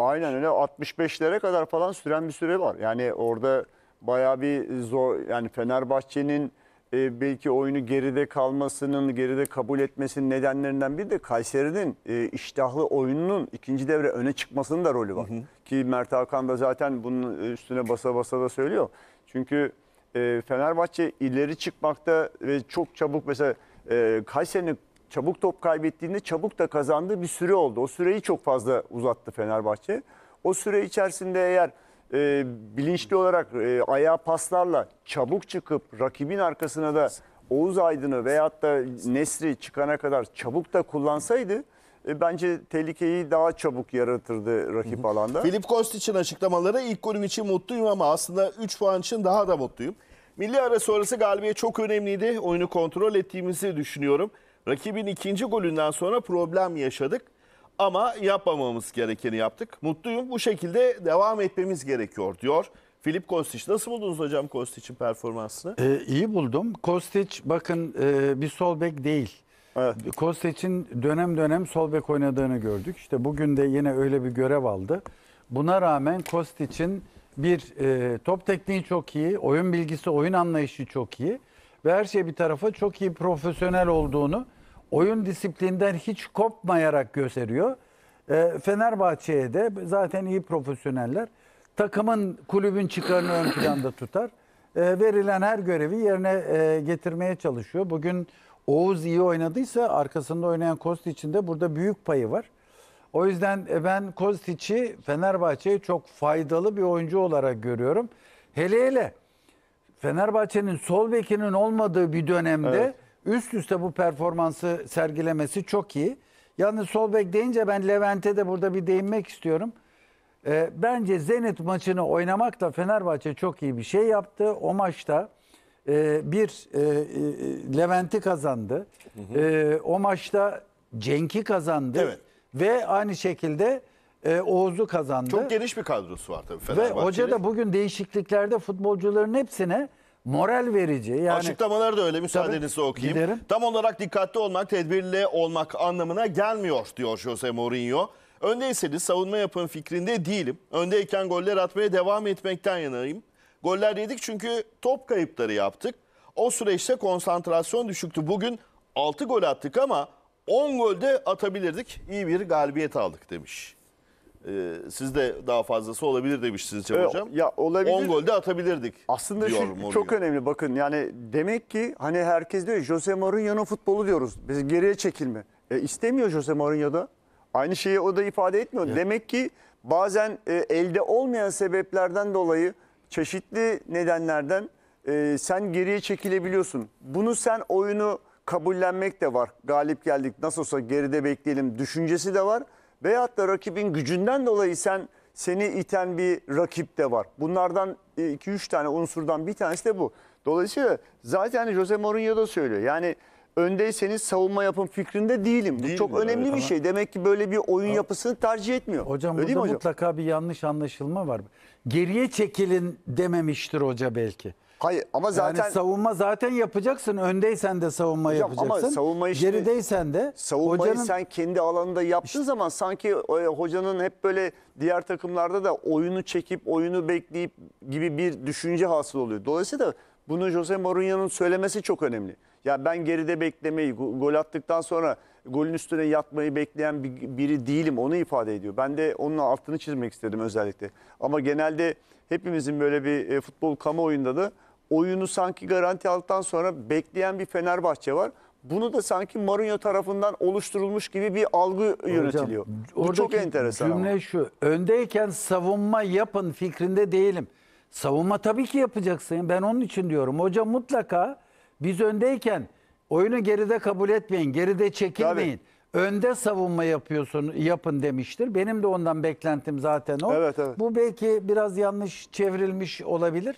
yani. Aynen öyle 65'lere kadar falan süren bir süre var. Yani orada bayağı bir zor yani Fenerbahçe'nin e, belki oyunu geride kalmasının, geride kabul etmesinin nedenlerinden biri de Kayseri'nin e, iştahlı oyununun ikinci devre öne çıkmasının da rolü var. Hı hı. Ki Mert Hakan da zaten bunun üstüne basa basa da söylüyor. Çünkü e, Fenerbahçe ileri çıkmakta ve çok çabuk mesela e, Kayseri'nin çabuk top kaybettiğinde çabuk da kazandığı bir süre oldu. O süreyi çok fazla uzattı Fenerbahçe. O süre içerisinde eğer e, bilinçli olarak e, ayağa paslarla çabuk çıkıp rakibin arkasına da Oğuz Aydın'ı veyahut da Nesri çıkana kadar çabuk da kullansaydı e, bence tehlikeyi daha çabuk yaratırdı rakip alanda. Filip Kostic'in açıklamaları ilk golüm için mutluyum ama aslında 3 puan için daha da mutluyum. Milli ara sonrası galibiyet çok önemliydi. Oyunu kontrol ettiğimizi düşünüyorum. Rakibin ikinci golünden sonra problem yaşadık ama yapmamamız gerekeni yaptık. Mutluyum bu şekilde devam etmemiz gerekiyor diyor. Filip Kostiç nasıl buldunuz hocam Kostiç'in performansını? Ee, iyi buldum. Kostiç bakın e, bir sol bek değil. Evet. Kostiç'in dönem dönem sol bek oynadığını gördük. İşte bugün de yine öyle bir görev aldı. Buna rağmen Kostiç'in bir e, top tekniği çok iyi, oyun bilgisi, oyun anlayışı çok iyi ve her şey bir tarafa çok iyi profesyonel olduğunu oyun disiplinden hiç kopmayarak gösteriyor. E, Fenerbahçe'ye de zaten iyi profesyoneller takımın kulübün çıkarını ön planda tutar. E, verilen her görevi yerine e, getirmeye çalışıyor. Bugün Oğuz iyi oynadıysa arkasında oynayan Kostiç'in de burada büyük payı var. O yüzden e, ben Kostiç'i Fenerbahçe'ye çok faydalı bir oyuncu olarak görüyorum. Hele hele Fenerbahçe'nin sol bekinin olmadığı bir dönemde evet. Üst üste bu performansı sergilemesi çok iyi. Yalnız sol bek deyince ben Levent'e de burada bir değinmek istiyorum. E, bence Zenit maçını oynamak da Fenerbahçe çok iyi bir şey yaptı. O maçta e, bir e, e, Levent'i kazandı. Hı hı. E, o maçta Cenk'i kazandı. Evet. Ve aynı şekilde e, Oğuz'u kazandı. Çok geniş bir kadrosu var tabii Fenerbahçe'nin. Ve hoca da bugün değişikliklerde futbolcuların hepsine moral verici. Yani açıklamalar da öyle müsaadenizle Tabii, okuyayım. Giderim. Tam olarak dikkatli olmak, tedbirli olmak anlamına gelmiyor diyor Jose Mourinho. Öndeyseniz savunma yapın fikrinde değilim. Öndeyken goller atmaya devam etmekten yanayım. Goller yedik çünkü top kayıpları yaptık. O süreçte konsantrasyon düşüktü. Bugün 6 gol attık ama 10 golde atabilirdik. İyi bir galibiyet aldık demiş e, ee, sizde daha fazlası olabilir demişsiniz. Cem ee, Hocam. Ya olabilir. 10 gol de atabilirdik. Aslında diyor şu çok önemli bakın yani demek ki hani herkes diyor Jose Mourinho'nun futbolu diyoruz. Biz geriye çekilme. E, istemiyor Jose Mourinho da. Aynı şeyi o da ifade etmiyor. Evet. Demek ki bazen e, elde olmayan sebeplerden dolayı çeşitli nedenlerden e, sen geriye çekilebiliyorsun. Bunu sen oyunu kabullenmek de var. Galip geldik nasıl olsa geride bekleyelim düşüncesi de var. Veyahut da rakibin gücünden dolayı sen seni iten bir rakip de var. Bunlardan 2-3 e, tane unsurdan bir tanesi de bu. Dolayısıyla zaten Jose Mourinho da söylüyor. Yani öndeyseniz savunma yapın fikrinde değilim. Değil bu çok mi? önemli evet, bir şey. Demek ki böyle bir oyun ama... yapısını tercih etmiyor. Hocam Öyle burada hocam? mutlaka bir yanlış anlaşılma var. Geriye çekilin dememiştir hoca belki. Hayır ama zaten yani savunma zaten yapacaksın. Öndeysen de savunma Hocam, yapacaksın. Ama savunma işte, gerideysen de savunmayı hocanın... sen kendi alanında yaptığın işte, zaman sanki e, hocanın hep böyle diğer takımlarda da oyunu çekip oyunu bekleyip gibi bir düşünce hasıl oluyor. Dolayısıyla bunu Jose Mourinho'nun söylemesi çok önemli. Ya ben geride beklemeyi gol attıktan sonra golün üstüne yatmayı bekleyen bir, biri değilim onu ifade ediyor. Ben de onun altını çizmek istedim özellikle. Ama genelde hepimizin böyle bir e, futbol kamuoyunda da oyunu sanki garanti aldıktan sonra bekleyen bir Fenerbahçe var. Bunu da sanki Mourinho tarafından oluşturulmuş gibi bir algı yönetiliyor. Hocam, Bu çok enteresan. Cümle ama. şu. Öndeyken savunma yapın fikrinde değilim. Savunma tabii ki yapacaksın. Ben onun için diyorum. Hoca mutlaka biz öndeyken Oyunu geride kabul etmeyin, geride çekilmeyin. Önde savunma yapıyorsun, yapın demiştir. Benim de ondan beklentim zaten o. Evet, evet. Bu belki biraz yanlış çevrilmiş olabilir.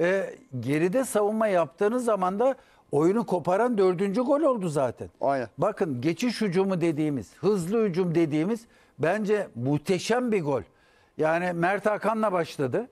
Ee, geride savunma yaptığınız zaman da oyunu koparan dördüncü gol oldu zaten. Aynen. Bakın geçiş hücumu dediğimiz, hızlı hücum dediğimiz bence muhteşem bir gol. Yani Mert Hakan'la başladı.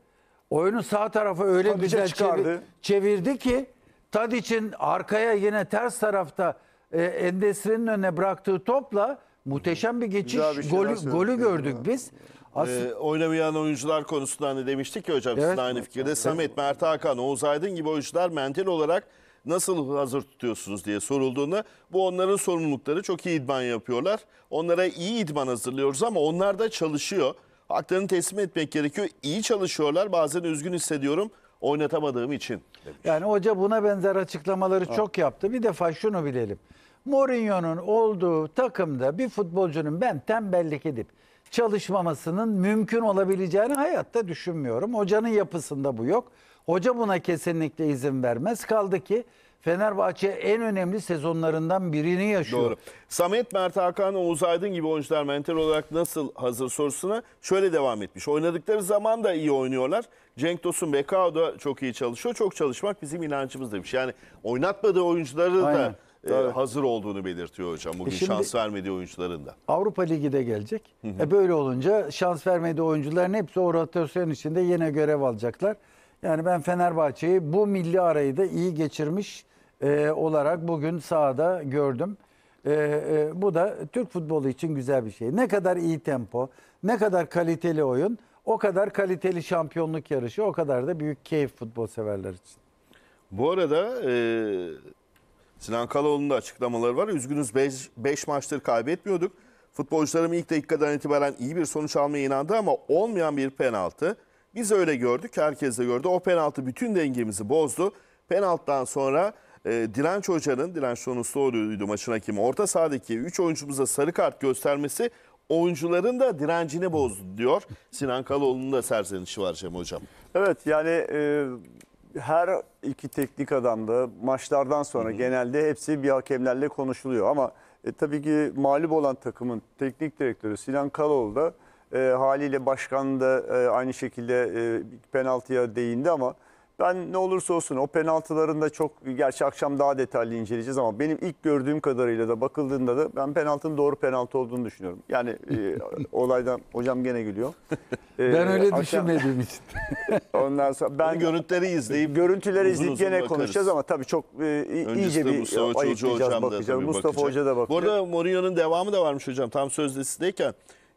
Oyunu sağ tarafa öyle Sadece güzel çevir- çevirdi ki Tadic'in arkaya yine ters tarafta e, Endesri'nin önüne bıraktığı topla muhteşem bir geçiş bir şeyler golü, golü gördük ya. biz. E, aslında... Ee, oynamayan oyuncular konusunda hani demiştik ya hocam evet. aynı fikirde. Evet. Samet, Mert Hakan, Oğuz Aydın gibi oyuncular mental olarak nasıl hazır tutuyorsunuz diye sorulduğunda bu onların sorumlulukları çok iyi idman yapıyorlar. Onlara iyi idman hazırlıyoruz ama onlar da çalışıyor. Haklarını teslim etmek gerekiyor. İyi çalışıyorlar. Bazen üzgün hissediyorum oynatamadığım için. Demiş. Yani hoca buna benzer açıklamaları ha. çok yaptı. Bir defa şunu bilelim. Mourinho'nun olduğu takımda bir futbolcunun ben tembellik edip çalışmamasının mümkün olabileceğini hayatta düşünmüyorum. Hocanın yapısında bu yok. Hoca buna kesinlikle izin vermez. Kaldı ki Fenerbahçe en önemli sezonlarından birini yaşıyor. Doğru. Samet, Mert Hakan, Oğuz Aydın gibi oyuncular mental olarak nasıl hazır sorusuna şöyle devam etmiş. Oynadıkları zaman da iyi oynuyorlar. Cenk Tosun Bekao da çok iyi çalışıyor. Çok çalışmak bizim inancımız demiş. Yani oynatmadığı oyuncuları Aynen. da e, Tabii. hazır olduğunu belirtiyor hocam. Bugün e Şimdi, şans vermediği oyuncuların da. Avrupa Ligi de gelecek. Hı hı. E böyle olunca şans vermediği oyuncuların hepsi o rotasyon içinde yine görev alacaklar. Yani ben Fenerbahçe'yi bu milli arayı da iyi geçirmiş e, olarak bugün sahada gördüm. E, e, bu da Türk futbolu için güzel bir şey. Ne kadar iyi tempo, ne kadar kaliteli oyun, o kadar kaliteli şampiyonluk yarışı, o kadar da büyük keyif futbol severler için. Bu arada e, Sinan Kaloğlu'nun da açıklamaları var. Üzgünüz 5 maçtır kaybetmiyorduk. Futbolcularım ilk dakikadan itibaren iyi bir sonuç almaya inandı ama olmayan bir penaltı. Biz öyle gördük, herkes de gördü. O penaltı bütün dengemizi bozdu. Penaltıdan sonra e, Direnç Hoca'nın, Direnç Çonustoğlu'ydu maçın hakimi, orta sahadaki 3 oyuncumuza sarı kart göstermesi oyuncuların da direncini bozdu diyor. Sinan Kaloğlu'nun da serzenişi var Cem Hocam. Evet yani e, her iki teknik adamda maçlardan sonra Hı -hı. genelde hepsi bir hakemlerle konuşuluyor. Ama e, tabii ki mağlup olan takımın teknik direktörü Sinan Kaloğlu da e, haliyle başkan da e, aynı şekilde e, penaltıya değindi ama... Ben ne olursa olsun o penaltılarında çok gerçi akşam daha detaylı inceleyeceğiz ama benim ilk gördüğüm kadarıyla da bakıldığında da ben penaltının doğru penaltı olduğunu düşünüyorum. Yani e, olaydan hocam gene gülüyor. E, ben öyle akşam, düşünmediğim için. ondan sonra ben görüntüleri izleyip görüntüleri uzun izleyip uzun gene bakarız. konuşacağız ama tabii çok e, iyice bir Mustafa ayıklayacağız, hocam bakacağız. Mustafa bakacak. Hoca da bakacak. Bu arada Mourinho'nun devamı da varmış hocam tam söz listedeyken.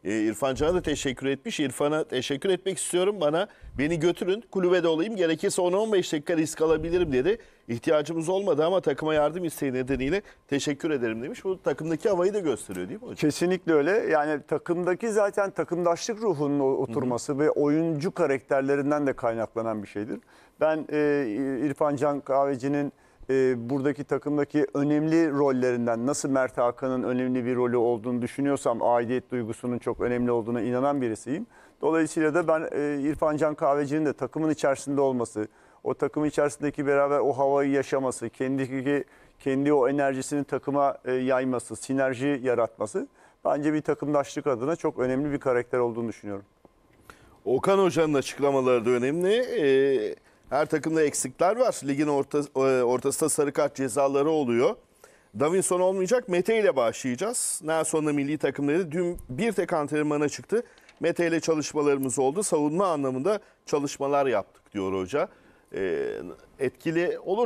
Ee, İrfan Can'a da teşekkür etmiş. İrfan'a teşekkür etmek istiyorum. Bana beni götürün kulübede olayım. Gerekirse 10-15 dakika risk alabilirim dedi. İhtiyacımız olmadı ama takıma yardım isteği nedeniyle teşekkür ederim demiş. Bu takımdaki havayı da gösteriyor değil mi hocam? Kesinlikle öyle. Yani takımdaki zaten takımdaşlık ruhunun oturması Hı -hı. ve oyuncu karakterlerinden de kaynaklanan bir şeydir. Ben e, İrfan Can Kahveci'nin e, buradaki takımdaki önemli rollerinden nasıl Mert Hakan'ın önemli bir rolü olduğunu düşünüyorsam aidiyet duygusunun çok önemli olduğuna inanan birisiyim. Dolayısıyla da ben e, İrfan Can Kahveci'nin de takımın içerisinde olması, o takım içerisindeki beraber o havayı yaşaması, kendi kendi o enerjisini takıma e, yayması, sinerji yaratması bence bir takımdaşlık adına çok önemli bir karakter olduğunu düşünüyorum. Okan Hoca'nın açıklamaları da önemli. Ee, her takımda eksikler var. Ligin orta, e, ortasında sarı kart cezaları oluyor. Davinson olmayacak. Mete ile başlayacağız. Nelson da milli takımları dün bir tek antrenmana çıktı. Mete ile çalışmalarımız oldu. Savunma anlamında çalışmalar yaptık diyor hoca. Ee, etkili olur.